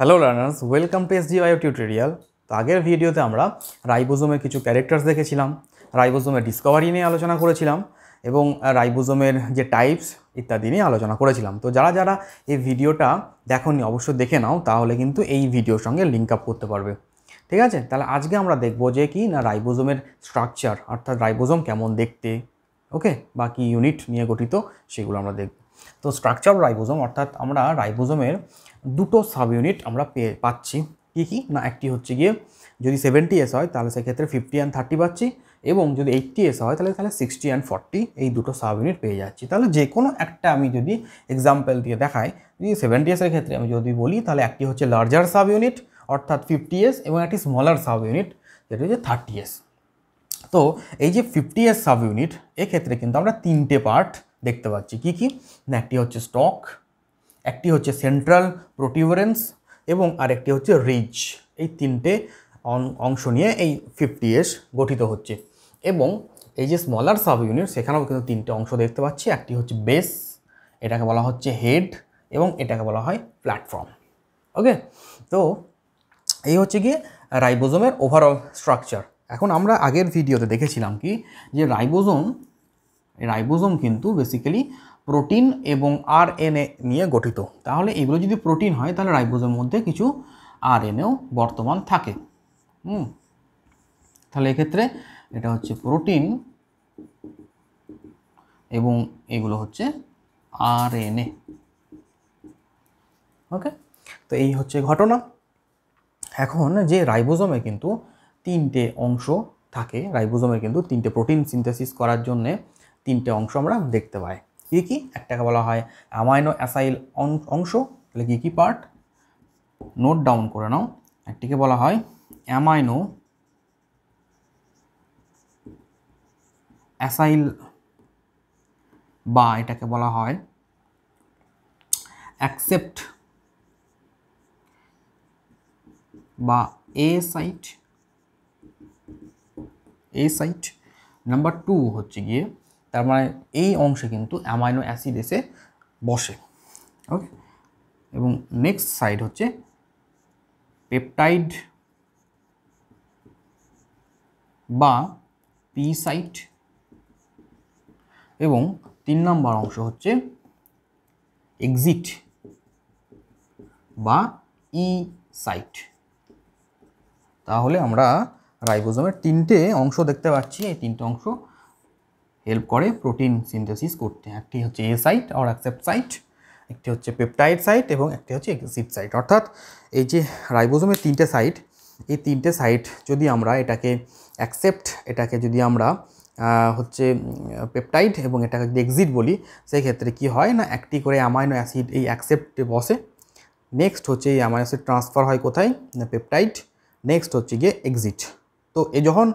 hello learners welcome to SD IO tutorial তো আগের ভিডিওতে আমরা রাইবোজোমের কিছু ক্যারেক্টার্স দেখেছিলাম রাইবোজোমের ডিসকভারি নিয়ে আলোচনা করেছিলাম এবং রাইবোজোমের যে টাইপস ইত্যাদি নিয়ে আলোচনা করেছিলাম তো যারা যারা এই ভিডিওটা দেখনি অবশ্যই দেখে নাও তাহলে কিন্তু এই ভিডিওর সঙ্গে লিঙ্ক আপ করতে পারবে ঠিক আছে তাহলে আজকে আমরা দেখব যে কি না রাইবোজোমের স্ট্রাকচার অর্থাৎ রাইবোজোম কেমন দেখতে ওকে বা কি ইউনিট নিয়ে গঠিত সেগুলো আমরা দেখব তো স্ট্রাকচার রাইবোজম অর্থাৎ আমরা রাইবোজমের দুটো সাব ইউনিট আমরা পেয়ে পাচ্ছি কী কী না একটি হচ্ছে গিয়ে যদি সেভেন্টি এস হয় তাহলে সেক্ষেত্রে ফিফটি অ্যান্ড থার্টি পাচ্ছি এবং যদি এইটটি এস হয় তাহলে তাহলে সিক্সটি অ্যান্ড ফর্টি এই দুটো সাব ইউনিট পেয়ে যাচ্ছি তাহলে যে কোনো একটা আমি যদি এক্সাম্পল দিয়ে দেখাই যদি সেভেন্টি এসের ক্ষেত্রে আমি যদি বলি তাহলে একটি হচ্ছে লার্জার সাব ইউনিট অর্থাৎ ফিফটি এস এবং একটি স্মলার সাব ইউনিট যেটা হচ্ছে থার্টি এস তো এই যে ফিফটি এস সাব ইউনিট এক্ষেত্রে কিন্তু আমরা তিনটে পার্ট দেখতে পাচ্ছি কি কি না একটি হচ্ছে স্টক একটি হচ্ছে সেন্ট্রাল প্রোটিউরেন্স এবং আরেকটি হচ্ছে রিজ এই তিনটে অংশ নিয়ে এই ফিফটি এস গঠিত হচ্ছে এবং এই যে স্মলার সাব ইউনিট সেখানেও কিন্তু তিনটে অংশ দেখতে পাচ্ছি একটি হচ্ছে বেস এটাকে বলা হচ্ছে হেড এবং এটাকে বলা হয় প্ল্যাটফর্ম ওকে তো এই হচ্ছে গিয়ে রাইবোজোমের ওভারঅল স্ট্রাকচার এখন আমরা আগের ভিডিওতে দেখেছিলাম কি যে রাইবোজোম রাইবোজোম কিন্তু বেসিক্যালি প্রোটিন এবং আর নিয়ে গঠিত তাহলে এগুলো যদি প্রোটিন হয় তাহলে রাইবোজোমের মধ্যে কিছু আর বর্তমান থাকে হুম তাহলে এক্ষেত্রে এটা হচ্ছে প্রোটিন এবং এগুলো হচ্ছে আর ওকে তো এই হচ্ছে ঘটনা এখন যে রাইবোজোমে কিন্তু তিনটে অংশ থাকে রাইবোজোমে কিন্তু তিনটে প্রোটিন সিনথেসিস করার জন্যে তিনটে অংশ আমরা দেখতে পাই কী কী একটাকে বলা হয় অ্যামাইনো অ্যাসাইল অংশ তাহলে কী কী পার্ট নোট ডাউন করে নাও একটিকে বলা হয় অ্যামাইনো অ্যাসাইল বা এটাকে বলা হয় অ্যাকসেপ্ট বা A site A site number two হচ্ছে গিয়ে তার মানে এই অংশে কিন্তু অ্যামাইনো অ্যাসিড এসে বসে ওকে এবং নেক্সট সাইড হচ্ছে পেপটাইড বা পি সাইট এবং তিন নম্বর অংশ হচ্ছে এক্সিট বা ই সাইট তাহলে আমরা রাইবোজোমের তিনটে অংশ দেখতে পাচ্ছি এই তিনটে অংশ হেল্প করে প্রোটিন সিনথেসিস করতে একটি হচ্ছে A site or accept site একটি হচ্ছে পেপটাইড সাইট এবং একটি হচ্ছে এক্সিট সাইট অর্থাৎ এই যে রাইবোজোমের তিনটে সাইট এই তিনটে সাইট যদি আমরা এটাকে অ্যাকসেপ্ট এটাকে যদি আমরা হচ্ছে পেপটাইড এবং এটাকে যদি এক্সিট বলি সেই ক্ষেত্রে কি হয় না একটি করে অ্যামাইনো অ্যাসিড এই অ্যাকসেপ্টে বসে নেক্সট হচ্ছে এই অ্যামাইনো অ্যাসিড ট্রান্সফার হয় কোথায় না পেপটাইড নেক্সট হচ্ছে গিয়ে এক্সিট তো এ যখন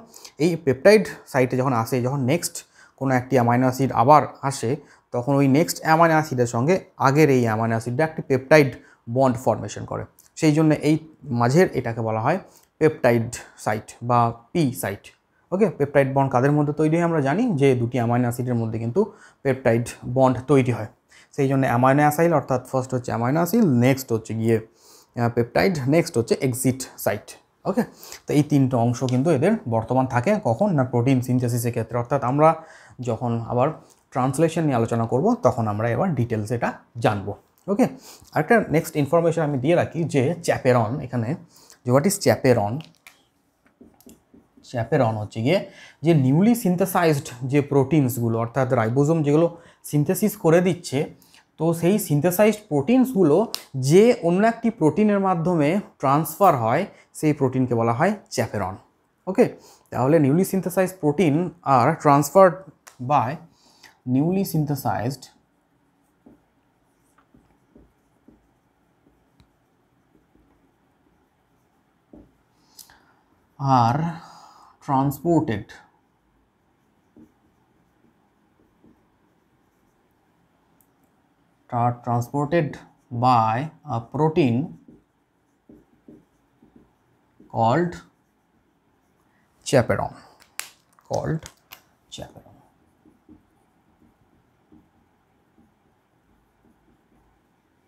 এই পেপটাইড সাইটে যখন আসে যখন নেক্সট কোনো একটি অ্যামাইনো অ্যাসিড আবার আসে তখন ওই নেক্সট অ্যামাইনো অ্যাসিডের সঙ্গে আগের এই অ্যামাইনো অ্যাসিডটা একটি পেপটাইড বন্ড ফর্মেশন করে সেই জন্য এই মাঝের এটাকে বলা হয় পেপটাইড সাইট বা P site okay peptide bond কাদের মধ্যে তৈরি হয় আমরা জানি যে দুটি অ্যামাইনো অ্যাসিডের মধ্যে কিন্তু পেপটাইড বন্ড তৈরি হয় সেই জন্য অ্যামাইনো অ্যাসাইল অর্থাৎ ফার্স্ট হচ্ছে অ্যামাইনো অ্যাসিল নেক্সট হচ্ছে গিয়ে পেপটাইড নেক্সট হচ্ছে এক্সিট সাইট ওকে তো এই তিনটে অংশ কিন্তু এদের বর্তমান থাকে কখন না প্রোটিন সিনথেসিসের ক্ষেত্রে অর্থাৎ আমরা যখন আবার ট্রান্সলেশন নিয়ে আলোচনা করব তখন আমরা এবার ডিটেলস এটা জানবো ওকে আরেকটা নেক্সট ইনফরমেশন আমি দিয়ে রাখি যে চ্যাপেরন এখানে যে হোয়াট ইজ চ্যাপেরন চ্যাপেরন হচ্ছে গিয়ে যে নিউলি সিনথেসাইজড যে প্রোটিনসগুলো অর্থাৎ রাইবোজম যেগুলো সিনথেসিস করে দিচ্ছে তো সেই সিনথেসাইজড প্রোটিনসগুলো যে অন্য একটি প্রোটিনের মাধ্যমে ট্রান্সফার হয় সেই প্রোটিনকে বলা হয় চ্যাপেরন ওকে তাহলে newly synthesized protein are transfer by newly synthesized are transported are transported by a protein called chaperone called chaperone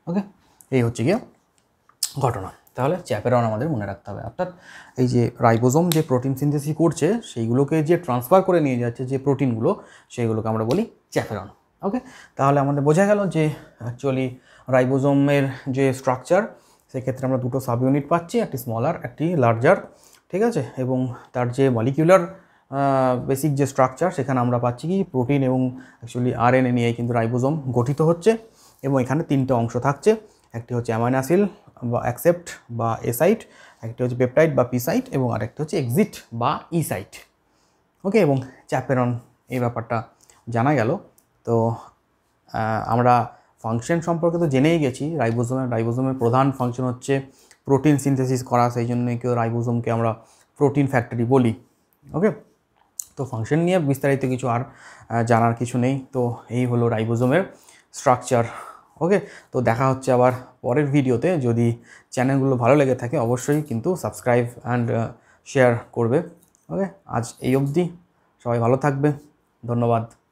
okay এই হচ্ছে গিয়ে ঘটনা তাহলে চ্যাপেরন আমাদের মনে রাখতে হবে অর্থাৎ এই যে রাইবোজোম যে প্রোটিন সিনথেসি করছে সেইগুলোকে যে ট্রান্সফার করে নিয়ে যাচ্ছে যে প্রোটিনগুলো সেইগুলোকে আমরা বলি চ্যাপেরন ওকে তাহলে আমাদের বোঝা গেল যে অ্যাকচুয়ালি রাইবোজোমের যে স্ট্রাকচার সেক্ষেত্রে আমরা দুটো সাব ইউনিট পাচ্ছি একটি স্মলার একটি লার্জার ঠিক আছে এবং তার যে মলিকিউলার বেসিক যে স্ট্রাকচার সেখানে আমরা পাচ্ছি কি প্রোটিন এবং অ্যাকচুয়ালি আরএনএ নিয়ে কিন্তু রাইবোজোম গঠিত হচ্ছে এবং এখানে তিনটে অংশ থাকছে একটি হচ্ছে অ্যামাইনাসিল বা অ্যাকসেপ্ট বা এসাইট একটি হচ্ছে পেপটাইট বা পিসাইট এবং আরেকটি হচ্ছে এক্সিট বা ইসাইট e ওকে এবং চ্যাপেরন এই ব্যাপারটা জানা গেল তো আমরা ফাংশন সম্পর্কে তো জেনেই গেছি রাইবোজোমের রাইবোজোমের প্রধান ফাংশন হচ্ছে প্রোটিন সিনথেসিস করা সেই জন্য কেউ রাইবোজোমকে আমরা প্রোটিন ফ্যাক্টরি বলি ওকে তো ফাংশন নিয়ে বিস্তারিত কিছু আর জানার কিছু নেই তো এই হলো রাইবোজোমের স্ট্রাকচার ওকে তো দেখা হচ্ছে আবার পরের ভিডিওতে যদি চ্যানেলগুলো ভালো লেগে থাকে অবশ্যই কিন্তু সাবস্ক্রাইব অ্যান্ড শেয়ার করবে ওকে আজ এই অবধি সবাই ভালো থাকবে ধন্যবাদ